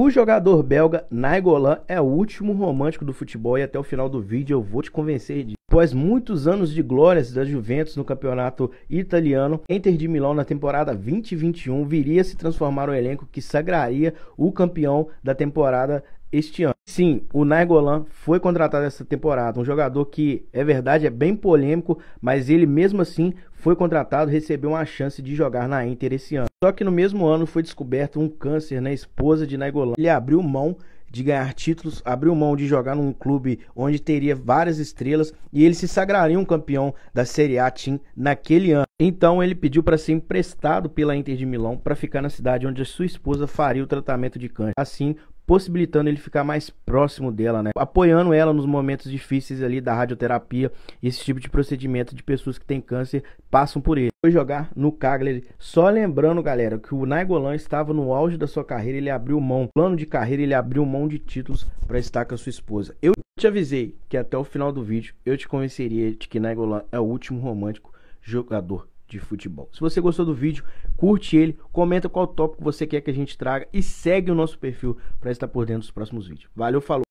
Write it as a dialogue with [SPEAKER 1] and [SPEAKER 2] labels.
[SPEAKER 1] O jogador belga Nainggolan é o último romântico do futebol e até o final do vídeo eu vou te convencer disso. Após muitos anos de glórias da Juventus no campeonato italiano, Inter de Milão na temporada 2021 viria a se transformar no elenco que sagraria o campeão da temporada este ano. Sim, o Nainggolan foi contratado essa temporada, um jogador que é verdade é bem polêmico, mas ele mesmo assim foi contratado, recebeu uma chance de jogar na Inter esse ano. Só que no mesmo ano foi descoberto um câncer na esposa de Nainggolan. Ele abriu mão de ganhar títulos, abriu mão de jogar num clube onde teria várias estrelas e ele se sagraria um campeão da Serie A Team naquele ano. Então ele pediu para ser emprestado pela Inter de Milão para ficar na cidade onde a sua esposa faria o tratamento de câncer. Assim, possibilitando ele ficar mais próximo dela, né? Apoiando ela nos momentos difíceis ali da radioterapia, esse tipo de procedimento de pessoas que têm câncer passam por ele. Foi jogar no Cagliari, só lembrando, galera, que o Naigolan estava no auge da sua carreira, ele abriu mão, plano de carreira, ele abriu mão de títulos para estar com a sua esposa. Eu te avisei que até o final do vídeo eu te convenceria de que Naigolan é o último romântico jogador de futebol. Se você gostou do vídeo, curte ele, comenta qual tópico você quer que a gente traga e segue o nosso perfil para estar por dentro dos próximos vídeos. Valeu, falou!